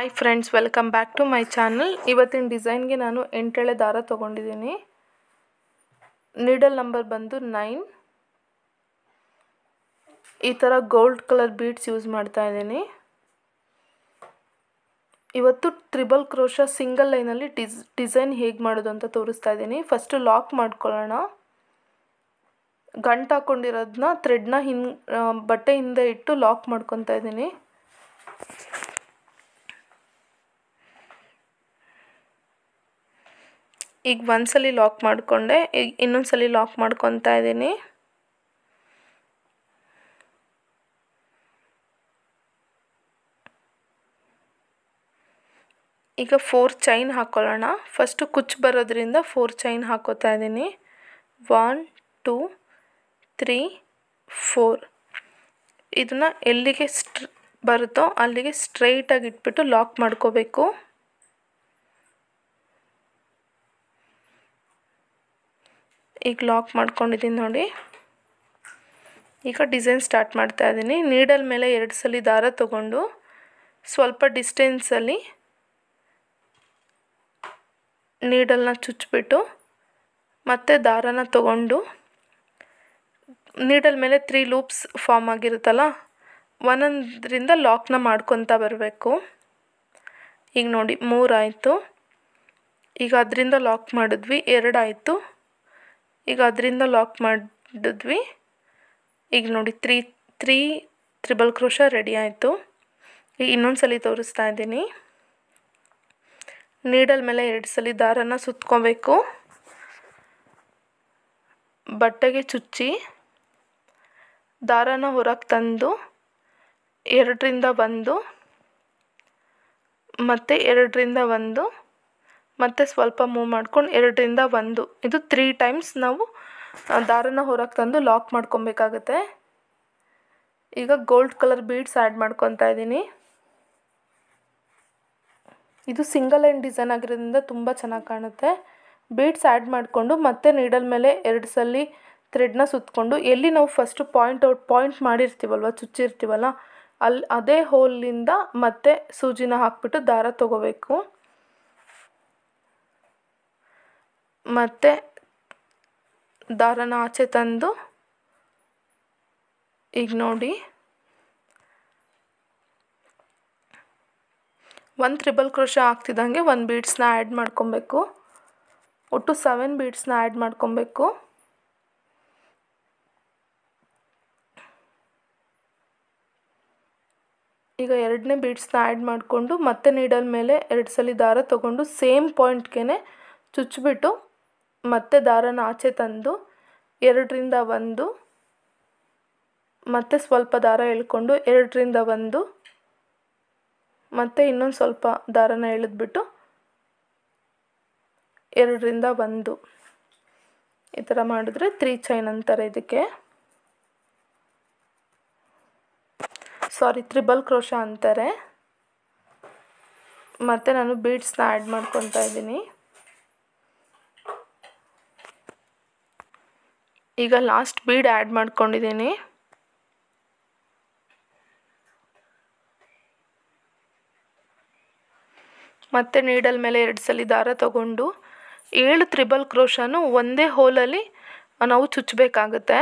hi friends welcome back to my channel ಇವತ್ತಿನ ಡಿಸೈನ್ಗೆ ನಾನು ಎಂಟೆಳೆ ದಾರ ತೊಗೊಂಡಿದ್ದೀನಿ ನೀಡಲ್ ನಂಬರ್ ಬಂದು ನೈನ್ ಈ ಥರ ಗೋಲ್ಡ್ ಕಲರ್ ಬೀಡ್ಸ್ ಯೂಸ್ ಮಾಡ್ತಾ ಇದ್ದೀನಿ ಇವತ್ತು ಟ್ರಿಬಲ್ ಕ್ರೋಶ ಸಿಂಗಲ್ ಲೈನಲ್ಲಿ ಡಿಸ್ ಡಿಸೈನ್ ಹೇಗೆ ಮಾಡೋದು ಅಂತ ತೋರಿಸ್ತಾ ಇದ್ದೀನಿ ಫಸ್ಟು ಲಾಕ್ ಮಾಡ್ಕೊಳ್ಳೋಣ ಗಂಟು ಹಾಕ್ಕೊಂಡಿರೋದನ್ನ ಥ್ರೆಡ್ನ ಹಿನ್ ಬಟ್ಟೆ ಹಿಂದೆ ಇಟ್ಟು ಲಾಕ್ ಮಾಡ್ಕೊತಾ ಇದ್ದೀನಿ ಈಗ ಒಂದು ಸಲ ಲಾಕ್ ಮಾಡಿಕೊಂಡೆ ಈಗ ಇನ್ನೊಂದು ಸಲ ಲಾಕ್ ಮಾಡ್ಕೊತಾ ಇದ್ದೀನಿ ಈಗ ಫೋರ್ ಚೈನ್ ಹಾಕ್ಕೊಳ್ಳೋಣ ಫಸ್ಟು ಕುಚ್ಚು ಬರೋದ್ರಿಂದ ಫೋರ್ ಚೈನ್ ಹಾಕೋತಾ ಇದ್ದೀನಿ ಒನ್ ಟೂ ತ್ರೀ ಫೋರ್ ಇದನ್ನು ಎಲ್ಲಿಗೆ ಸ್ಟ್ರ್ ಬರುತ್ತೋ ಅಲ್ಲಿಗೆ ಸ್ಟ್ರೈಟಾಗಿ ಇಟ್ಬಿಟ್ಟು ಲಾಕ್ ಮಾಡ್ಕೋಬೇಕು ಈಗ ಲಾಕ್ ಮಾಡ್ಕೊಂಡಿದ್ದೀನಿ ನೋಡಿ ಈಗ ಡಿಸೈನ್ ಸ್ಟಾರ್ಟ್ ಮಾಡ್ತಾ ಇದ್ದೀನಿ ನೀಡಲ್ ಮೇಲೆ ಎರಡು ಸಲ ದಾರ ತಗೊಂಡು ಸ್ವಲ್ಪ ಡಿಸ್ಟೆನ್ಸಲ್ಲಿ ನೀಡಲ್ನ ಚುಚ್ಚಿಬಿಟ್ಟು ಮತ್ತೆ ದಾರನ ತಗೊಂಡು ನೀಡಲ್ ಮೇಲೆ ತ್ರೀ ಲೂಪ್ಸ್ ಫಾರ್ಮ್ ಆಗಿರುತ್ತಲ್ಲ ಒಂದೊಂದರಿಂದ ಲಾಕ್ನ ಮಾಡ್ಕೊತ ಬರಬೇಕು ಈಗ ನೋಡಿ ಮೂರಾಯಿತು ಈಗ ಅದರಿಂದ ಲಾಕ್ ಮಾಡಿದ್ವಿ ಎರಡಾಯಿತು ಈಗ ಅದರಿಂದ ಲಾಕ್ ಮಾಡಿದ್ವಿ ಈಗ ನೋಡಿ three three triple crochet ready ಆಯಿತು ಈಗ ಇನ್ನೊಂದು ಸಲ ತೋರಿಸ್ತಾ ಇದ್ದೀನಿ ನೀಡಲ್ ಮೇಲೆ ಎರಡು ಸಲ ದಾರನ ಸುತ್ಕೋಬೇಕು ಬಟ್ಟೆಗೆ ಚುಚ್ಚಿ ದಾರನ ಹೊರಗೆ ತಂದು ಎರಡರಿಂದ ಬಂದು ಮತ್ತು ಎರಡರಿಂದ ಒಂದು ಮತ್ತು ಸ್ವಲ್ಪ ಮೂವ್ ಮಾಡ್ಕೊಂಡು ಎರಡರಿಂದ ಒಂದು ಇದು ತ್ರೀ ಟೈಮ್ಸ್ ನಾವು ದಾರನ ಹೊರಗೆ ತಂದು ಲಾಕ್ ಮಾಡ್ಕೊಬೇಕಾಗತ್ತೆ ಈಗ ಗೋಲ್ಡ್ ಕಲರ್ ಬೀಡ್ಸ್ ಆ್ಯಡ್ ಮಾಡ್ಕೊತಾ ಇದ್ದೀನಿ ಇದು ಸಿಂಗಲ್ ಆ್ಯಂಡ್ ಡಿಸೈನ್ ಆಗಿರೋದ್ರಿಂದ ತುಂಬ ಚೆನ್ನಾಗಿ ಕಾಣುತ್ತೆ ಬೀಡ್ಸ್ ಆ್ಯಡ್ ಮಾಡಿಕೊಂಡು ಮತ್ತೆ ನೀಡಲ್ ಮೇಲೆ ಎರಡು ಸಲ ಥ್ರೆಡ್ನ ಸುತ್ತಕೊಂಡು ಎಲ್ಲಿ ನಾವು ಫಸ್ಟು ಪಾಯಿಂಟ್ ಔಟ್ ಪಾಯಿಂಟ್ ಮಾಡಿರ್ತೀವಲ್ವ ಚುಚ್ಚಿರ್ತೀವಲ್ಲ ಅಲ್ಲಿ ಅದೇ ಹೋಲಿಂದ ಮತ್ತೆ ಸೂಜಿನ ಹಾಕ್ಬಿಟ್ಟು ದಾರ ತೊಗೋಬೇಕು ಮತ್ತು ದಾರನ ಆಚೆ ತಂದು ಈಗ ನೋಡಿ ಒಂದು ತ್ರಿಬಲ್ ಕ್ರೋಶ ಆಗ್ತಿದ್ದಂಗೆ ಒಂದು ಬೀಡ್ಸ್ನ ಆ್ಯಡ್ ಮಾಡ್ಕೊಬೇಕು ಒಟ್ಟು ಸೆವೆನ್ ಬೀಡ್ಸ್ನ ಆ್ಯಡ್ ಮಾಡ್ಕೊಬೇಕು ಈಗ ಎರಡನೇ ಬೀಡ್ಸ್ನ ಆ್ಯಡ್ ಮಾಡಿಕೊಂಡು ಮತ್ತೆ ನೀಡಲ್ ಮೇಲೆ ಎರಡು ಸಲ ದಾರ ತೊಗೊಂಡು ಸೇಮ್ ಪಾಯಿಂಟ್ಗೆ ಚುಚ್ಚಿಬಿಟ್ಟು ಮತ್ತೆ ದಾರನ ಆಚೆ ತಂದು ಎರಡರಿಂದ ಒಂದು ಮತ್ತೆ ಸ್ವಲ್ಪ ದಾರ ಎಳ್ಕೊಂಡು ಎರಡರಿಂದ ಒಂದು ಮತ್ತೆ ಇನ್ನೊಂದು ಸ್ವಲ್ಪ ದಾರನ ಎಳೆದ್ಬಿಟ್ಟು ಎರಡರಿಂದ ಒಂದು ಈ ಥರ ಮಾಡಿದ್ರೆ ತ್ರೀ ಚೈನ್ ಅಂತಾರೆ ಇದಕ್ಕೆ ಸಾರಿ ತ್ರಿಬಲ್ ಕ್ರೋಶ ಅಂತಾರೆ ಮತ್ತು ನಾನು ಬೀಡ್ಸ್ನ ಆ್ಯಡ್ ಮಾಡ್ಕೊತಾ ಇದ್ದೀನಿ ಈಗ ಲಾಸ್ಟ್ ಬೀಡ್ ಆ್ಯಡ್ ಮಾಡ್ಕೊಂಡಿದ್ದೀನಿ ಮತ್ತೆ ನೀಡಲ್ ಮೇಲೆ ಎರಡು ಸಲ ದಾರ ತಗೊಂಡು ಏಳು ತ್ರಿಬಲ್ ಕ್ರೋಶನು ಒಂದೇ ಹೋಲಲ್ಲಿ ನಾವು ಚುಚ್ಚಬೇಕಾಗುತ್ತೆ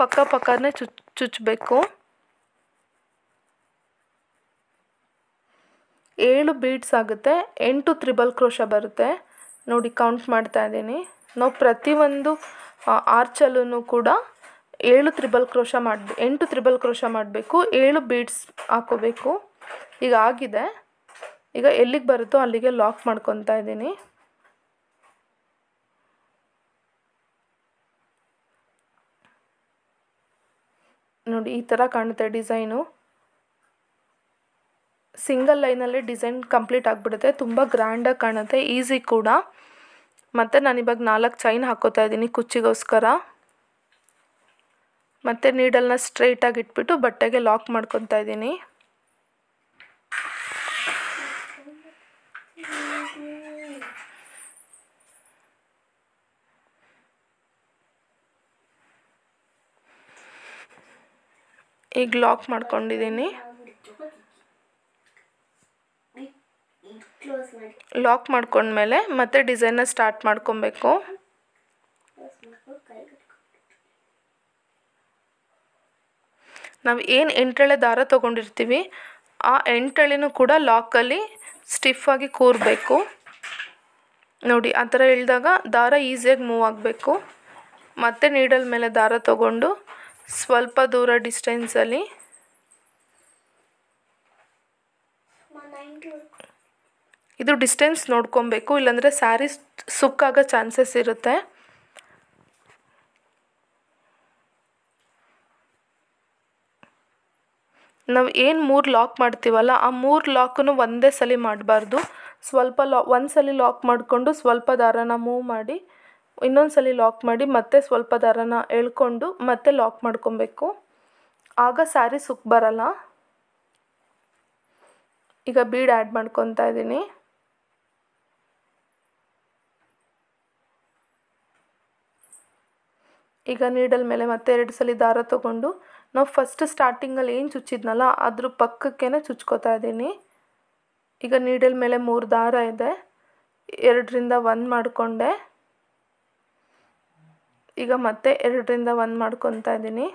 ಪಕ್ಕ ಪಕ್ಕನೇ ಚುಚ್ ಚುಚ್ಚಬೇಕು ಏಳು ಬೀಡ್ಸ್ ಆಗುತ್ತೆ ಎಂಟು ತ್ರಿಬಲ್ ಕ್ರೋಶ ಬರುತ್ತೆ ನೋಡಿ ಕೌಂಟ್ ಮಾಡ್ತಾ ಇದ್ದೀನಿ ನಾವು ಪ್ರತಿಯೊಂದು ಆರ್ಚಲ್ಲೂ ಕೂಡ ಏಳು ತ್ರಿಬಲ್ ಕ್ರೋಶ ಮಾಡಿ ಎಂಟು ತ್ರಿಬಲ್ ಕ್ರೋಶ ಮಾಡಬೇಕು ಏಳು ಬೀಡ್ಸ್ ಹಾಕೋಬೇಕು ಈಗ ಆಗಿದೆ ಈಗ ಎಲ್ಲಿಗೆ ಬರುತ್ತೋ ಅಲ್ಲಿಗೆ ಲಾಕ್ ಮಾಡ್ಕೊತಾ ಇದ್ದೀನಿ ನೋಡಿ ಈ ಥರ ಕಾಣುತ್ತೆ ಡಿಸೈನು ಸಿಂಗಲ್ ಲೈನಲ್ಲಿ ಡಿಸೈನ್ ಕಂಪ್ಲೀಟ್ ಆಗಿಬಿಡುತ್ತೆ ತುಂಬ ಗ್ರ್ಯಾಂಡಾಗಿ ಕಾಣುತ್ತೆ ಈಸಿ ಕೂಡ ಮತ್ತು ಇವಾಗ ನಾಲ್ಕು ಚೈನ್ ಹಾಕೋತಾ ಇದ್ದೀನಿ ಕುಚ್ಚಿಗೋಸ್ಕರ ಮತ್ತು ನೀಡಲ್ನ ಸ್ಟ್ರೈಟಾಗಿ ಇಟ್ಬಿಟ್ಟು ಬಟ್ಟೆಗೆ ಲಾಕ್ ಮಾಡ್ಕೊತಾ ಇದ್ದೀನಿ ಈಗ ಲಾಕ್ ಮಾಡ್ಕೊಂಡಿದ್ದೀನಿ ಲಾಕ್ ಮಾಡ್ಕೊಂಡ್ಮೇಲೆ ಮತ್ತೆ ಡಿಸೈನ್ನ ಸ್ಟಾರ್ಟ್ ಮಾಡ್ಕೊಬೇಕು ನಾವು ಏನು ಎಂಟಳೆ ದಾರ ತೊಗೊಂಡಿರ್ತೀವಿ ಆ ಎಂಟಳೆನೂ ಕೂಡ ಲಾಕಲ್ಲಿ ಸ್ಟಿಫಾಗಿ ಕೂರಬೇಕು ನೋಡಿ ಆ ಥರ ಹೇಳಿದಾಗ ದಾರ ಈಸಿಯಾಗಿ ಮೂವ್ ಆಗಬೇಕು ಮತ್ತೆ ನೀಡಲ್ ಮೇಲೆ ದಾರ ತಗೊಂಡು ಸ್ವಲ್ಪ ದೂರ ಡಿಸ್ಟೆನ್ಸಲ್ಲಿ ಇದು ಡಿಸ್ಟೆನ್ಸ್ ನೋಡ್ಕೊಬೇಕು ಇಲ್ಲಾಂದರೆ ಸ್ಯಾರೀಸ್ ಸುಕ್ಕಾಗೋ ಚಾನ್ಸಸ್ ಇರುತ್ತೆ ನಾವು ಏನು ಮೂರು ಲಾಕ್ ಮಾಡ್ತೀವಲ್ಲ ಆ ಮೂರು ಲಾಕನ್ನು ಒಂದೇ ಸಲ ಮಾಡಬಾರ್ದು ಸ್ವಲ್ಪ ಲಾ ಒಂದು ಲಾಕ್ ಮಾಡಿಕೊಂಡು ಸ್ವಲ್ಪ ದಾರನ ಮೂವ್ ಮಾಡಿ ಇನ್ನೊಂದು ಸಲ ಲಾಕ್ ಮಾಡಿ ಮತ್ತೆ ಸ್ವಲ್ಪ ದಾರನ ಎಳ್ಕೊಂಡು ಮತ್ತೆ ಲಾಕ್ ಮಾಡ್ಕೊಬೇಕು ಆಗ ಸ್ಯಾರಿ ಸುಕ್ ಬರಲ್ಲ ಈಗ ಬೀಡ್ ಆ್ಯಡ್ ಮಾಡ್ಕೊತಾ ಇದ್ದೀನಿ ಈಗ ನೀಡಲ್ ಮೇಲೆ ಮತ್ತೆ ಎರಡು ಸಲ ದಾರ ತಗೊಂಡು ನಾವು ಫಸ್ಟ್ ಸ್ಟಾರ್ಟಿಂಗಲ್ಲಿ ಏನು ಚುಚ್ಚಿದ್ನಲ್ಲ ಅದ್ರ ಪಕ್ಕಕ್ಕೇ ಚುಚ್ಕೋತಾ ಇದ್ದೀನಿ ಈಗ ನೀಡಲ್ ಮೇಲೆ ಮೂರು ದಾರ ಇದೆ ಎರಡರಿಂದ ಒಂದು ಮಾಡಿಕೊಂಡೆ ಈಗ ಮತ್ತೆ ಎರಡರಿಂದ ಒಂದು ಮಾಡ್ಕೊತಾ ಇದ್ದೀನಿ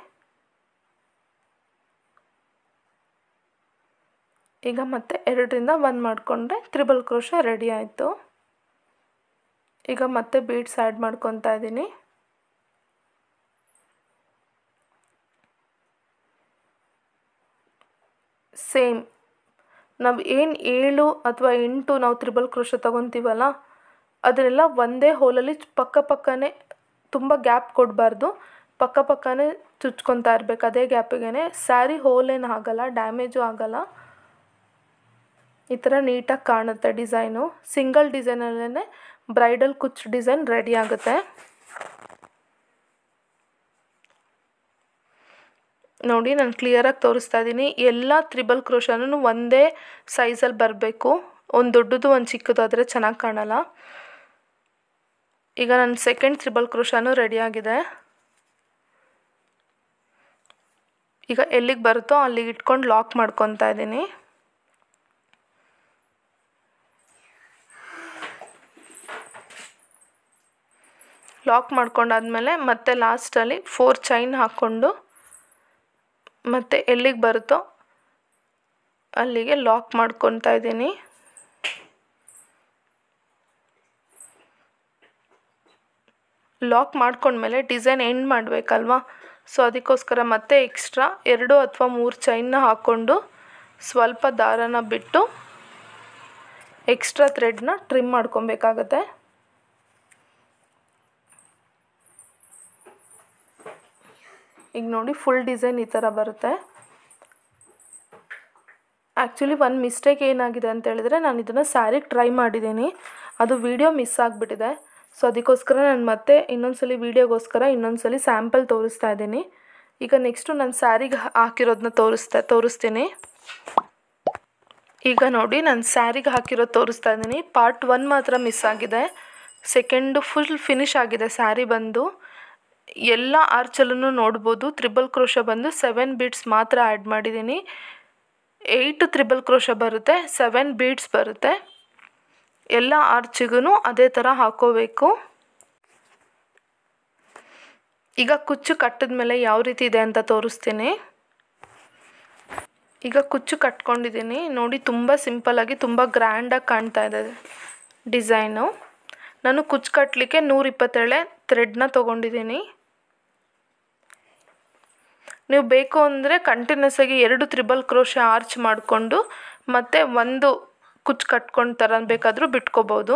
ಈಗ ಮತ್ತೆ ಎರಡರಿಂದ ಒಂದು ಮಾಡಿಕೊಂಡ್ರೆ ತ್ರಿಬಲ್ ಕ್ರೋಶ ರೆಡಿ ಆಯಿತು ಈಗ ಮತ್ತೆ ಬೀಡ್ಸ್ ಆ್ಯಡ್ ಮಾಡ್ಕೊತಾ ಇದ್ದೀನಿ ಸೇಮ್ ನಾವು ಏನು ಏಳು ಅಥವಾ ಎಂಟು ನಾವು ತ್ರಿಬಲ್ ಕ್ರೋಶ ತಗೊತೀವಲ್ಲ ಅದನ್ನೆಲ್ಲ ಒಂದೇ ಹೋಲಲ್ಲಿ ಪಕ್ಕ ಪಕ್ಕನೇ ತುಂಬ ಗ್ಯಾಪ್ ಕೊಡಬಾರ್ದು ಪಕ್ಕ ಪಕ್ಕನೇ ಚುಚ್ಕೊತಾ ಇರಬೇಕು ಅದೇ ಗ್ಯಾಪಿಗೆ ಸ್ಯಾರಿ ಹೋಲೇನು ಆಗಲ್ಲ ಡ್ಯಾಮೇಜು ಆಗಲ್ಲ ಈ ಥರ ನೀಟಾಗಿ ಕಾಣುತ್ತೆ ಡಿಸೈನು ಸಿಂಗಲ್ ಡಿಸೈನಲ್ಲೇ ಬ್ರೈಡಲ್ ಕುಚ್ ಡಿಸೈನ್ ರೆಡಿ ಆಗುತ್ತೆ ನೋಡಿ ನಾನು ಕ್ಲಿಯರಾಗಿ ತೋರಿಸ್ತಾ ಇದ್ದೀನಿ ಎಲ್ಲ ತ್ರಿಬಲ್ ಕ್ರೋಶನೂ ಒಂದೇ ಸೈಜಲ್ಲಿ ಬರಬೇಕು ಒಂದು ದೊಡ್ಡದು ಒಂದು ಚಿಕ್ಕದು ಆದರೆ ಚೆನ್ನಾಗಿ ಕಾಣಲ್ಲ ಈಗ ನನ್ನ ಸೆಕೆಂಡ್ ತ್ರಿಬಲ್ ಕ್ರೋಶಾನು ರೆಡಿಯಾಗಿದೆ ಈಗ ಎಲ್ಲಿಗೆ ಬರುತ್ತೋ ಅಲ್ಲಿಗೆ ಇಟ್ಕೊಂಡು ಲಾಕ್ ಮಾಡ್ಕೊತಾ ಇದ್ದೀನಿ ಲಾಕ್ ಮಾಡ್ಕೊಂಡಾದ್ಮೇಲೆ ಮತ್ತೆ ಲಾಸ್ಟಲ್ಲಿ ಫೋರ್ ಚೈನ್ ಹಾಕ್ಕೊಂಡು ಮತ್ತು ಎಲ್ಲಿಗೆ ಬರುತ್ತೋ ಅಲ್ಲಿಗೆ ಲಾಕ್ ಮಾಡ್ಕೊತಾ ಇದ್ದೀನಿ ಲಾಕ್ ಮಾಡ್ಕೊಂಡ್ಮೇಲೆ ಡಿಸೈನ್ ಎಂಡ್ ಮಾಡಬೇಕಲ್ವಾ ಸೊ ಅದಕ್ಕೋಸ್ಕರ ಮತ್ತೆ ಎಕ್ಸ್ಟ್ರಾ ಎರಡು ಅಥವಾ ಮೂರು ಚೈನ್ನ ಹಾಕ್ಕೊಂಡು ಸ್ವಲ್ಪ ದಾರನ ಬಿಟ್ಟು ಎಕ್ಸ್ಟ್ರಾ ಥ್ರೆಡ್ನ ಟ್ರಿಮ್ ಮಾಡ್ಕೊಬೇಕಾಗತ್ತೆ ಈಗ ನೋಡಿ ಫುಲ್ ಡಿಸೈನ್ ಈ ಥರ ಬರುತ್ತೆ ಆ್ಯಕ್ಚುಲಿ ಒಂದು ಮಿಸ್ಟೇಕ್ ಏನಾಗಿದೆ ಅಂತ ಹೇಳಿದರೆ ನಾನು ಇದನ್ನು ಸ್ಯಾರಿಗೆ ಟ್ರೈ ಮಾಡಿದ್ದೀನಿ ಅದು ವೀಡಿಯೋ ಮಿಸ್ ಆಗಿಬಿಟ್ಟಿದೆ ಸೊ ಅದಕ್ಕೋಸ್ಕರ ನಾನು ಮತ್ತೆ ಇನ್ನೊಂದ್ಸಲಿ ವೀಡಿಯೋಗೋಸ್ಕರ ಇನ್ನೊಂದ್ಸಲಿ ಸ್ಯಾಂಪಲ್ ತೋರಿಸ್ತಾ ಇದ್ದೀನಿ ಈಗ ನೆಕ್ಸ್ಟು ನಾನು ಸ್ಯಾರಿಗೆ ಹಾಕಿರೋದನ್ನ ತೋರಿಸ್ತಾ ತೋರಿಸ್ತೀನಿ ಈಗ ನೋಡಿ ನಾನು ಸ್ಯಾರಿಗೆ ಹಾಕಿರೋದು ತೋರಿಸ್ತಾ ಇದ್ದೀನಿ ಪಾರ್ಟ್ ಒನ್ ಮಾತ್ರ ಮಿಸ್ ಆಗಿದೆ ಸೆಕೆಂಡು ಫುಲ್ ಫಿನಿಶ್ ಆಗಿದೆ ಸ್ಯಾರಿ ಬಂದು ಎಲ್ಲ ಆರ್ಚಲ್ಲೂ ನೋಡ್ಬೋದು ತ್ರಿಬಲ್ ಕ್ರೋಶ ಬಂದು ಸೆವೆನ್ ಬೀಡ್ಸ್ ಮಾತ್ರ ಆ್ಯಡ್ ಮಾಡಿದ್ದೀನಿ ಏಯ್ಟ್ ತ್ರಿಬಲ್ ಕ್ರೋಶ ಬರುತ್ತೆ ಸೆವೆನ್ ಬೀಡ್ಸ್ ಬರುತ್ತೆ ಎಲ್ಲ ಆರ್ಚಿಗೂ ಅದೇ ಥರ ಹಾಕೋಬೇಕು ಈಗ ಕುಚ್ಚು ಕಟ್ಟಿದ ಮೇಲೆ ಯಾವ ರೀತಿ ಇದೆ ಅಂತ ತೋರಿಸ್ತೀನಿ ಈಗ ಕುಚ್ಚು ಕಟ್ಕೊಂಡಿದ್ದೀನಿ ನೋಡಿ ತುಂಬ ಸಿಂಪಲ್ಲಾಗಿ ತುಂಬ ಗ್ರ್ಯಾಂಡಾಗಿ ಕಾಣ್ತಾ ಇದೆ ಡಿಸೈನು ನಾನು ಕುಚ್ಚು ಕಟ್ಟಲಿಕ್ಕೆ ನೂರಿಪ್ಪತ್ತೇಳೆ ಥ್ರೆಡ್ನ ತೊಗೊಂಡಿದ್ದೀನಿ ನೀವು ಬೇಕು ಅಂದರೆ ಕಂಟಿನ್ಯೂಸ್ ಆಗಿ ಎರಡು ತ್ರಿಬಲ್ ಕ್ರೋಶ ಆರ್ಚ್ ಮಾಡಿಕೊಂಡು ಮತ್ತು ಒಂದು ಕುಚ್ಚು ಕಟ್ಕೊಂಡು ಥರ ಬೇಕಾದರೂ ಬಿಟ್ಕೋಬೋದು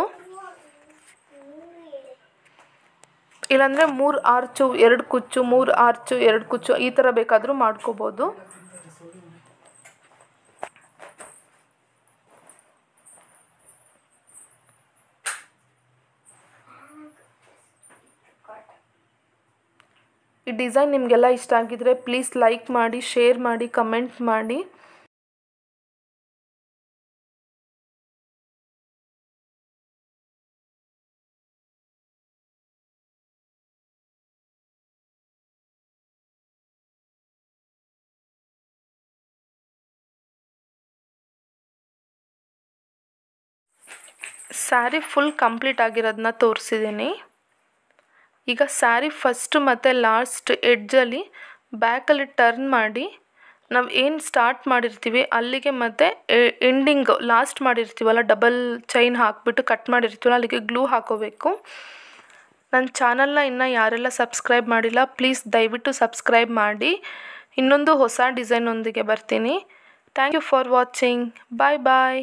ಇಲ್ಲಾಂದರೆ ಮೂರು ಆರ್ಚು ಎರಡು ಕುಚ್ಚು ಮೂರು ಆರ್ಚು ಎರಡು ಕುಚ್ಚು ಈ ಥರ ಬೇಕಾದರೂ ಮಾಡ್ಕೋಬೋದು ಡಿಸೈನ್ ನಿಮಗೆಲ್ಲ ಇಷ್ಟ ಆಗಿದ್ರೆ ಪ್ಲೀಸ್ ಲೈಕ್ ಮಾಡಿ ಶೇರ್ ಮಾಡಿ ಕಮೆಂಟ್ ಮಾಡಿ ಸ್ಯಾರಿ ಫುಲ್ ಕಂಪ್ಲೀಟ್ ಆಗಿರೋದನ್ನ ತೋರಿಸಿದ್ದೀನಿ ಈಗ ಸ್ಯಾರಿ ಫಸ್ಟ್ ಮತ್ತು ಲಾಸ್ಟ್ ಎಡ್ಜಲ್ಲಿ ಬ್ಯಾಕಲ್ಲಿ ಟರ್ನ್ ಮಾಡಿ ನಾವು ಏನು ಸ್ಟಾರ್ಟ್ ಮಾಡಿರ್ತೀವಿ ಅಲ್ಲಿಗೆ ಮತ್ತೆ ಎಂಡಿಂಗ್ ಲಾಸ್ಟ್ ಮಾಡಿರ್ತೀವಲ್ಲ ಡಬಲ್ ಚೈನ್ ಹಾಕಿಬಿಟ್ಟು ಕಟ್ ಮಾಡಿರ್ತೀವಲ್ಲ ಅಲ್ಲಿಗೆ ಗ್ಲೂ ಹಾಕೋಬೇಕು ನನ್ನ ಚಾನಲ್ನ ಇನ್ನು ಯಾರೆಲ್ಲ ಸಬ್ಸ್ಕ್ರೈಬ್ ಮಾಡಿಲ್ಲ ಪ್ಲೀಸ್ ದಯವಿಟ್ಟು ಸಬ್ಸ್ಕ್ರೈಬ್ ಮಾಡಿ ಇನ್ನೊಂದು ಹೊಸ ಡಿಸೈನೊಂದಿಗೆ ಬರ್ತೀನಿ thank you for watching bye bye